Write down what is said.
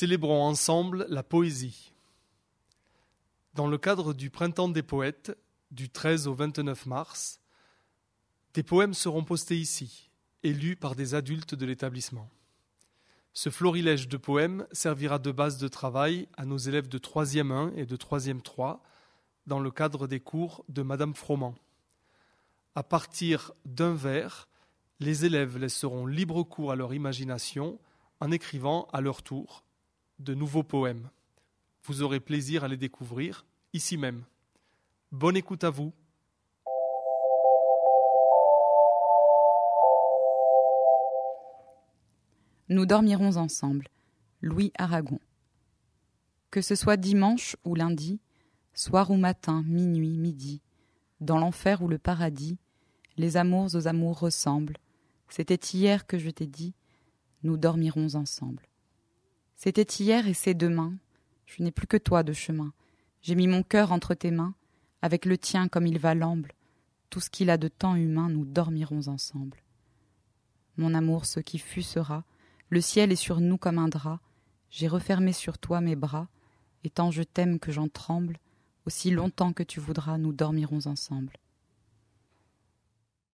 Célébrons ensemble la poésie. Dans le cadre du Printemps des poètes, du 13 au 29 mars, des poèmes seront postés ici, élus par des adultes de l'établissement. Ce florilège de poèmes servira de base de travail à nos élèves de 3e 1 et de 3e 3 dans le cadre des cours de Madame Froment. À partir d'un vers, les élèves laisseront libre cours à leur imagination en écrivant à leur tour de nouveaux poèmes. Vous aurez plaisir à les découvrir ici même. Bonne écoute à vous. Nous dormirons ensemble. Louis Aragon. Que ce soit dimanche ou lundi, soir ou matin, minuit, midi, dans l'enfer ou le paradis, les amours aux amours ressemblent. C'était hier que je t'ai dit, nous dormirons ensemble. C'était hier et c'est demain. Je n'ai plus que toi de chemin. J'ai mis mon cœur entre tes mains, avec le tien comme il va l'amble. Tout ce qu'il a de temps humain, nous dormirons ensemble. Mon amour, ce qui fut sera. Le ciel est sur nous comme un drap. J'ai refermé sur toi mes bras, et tant je t'aime que j'en tremble, aussi longtemps que tu voudras, nous dormirons ensemble.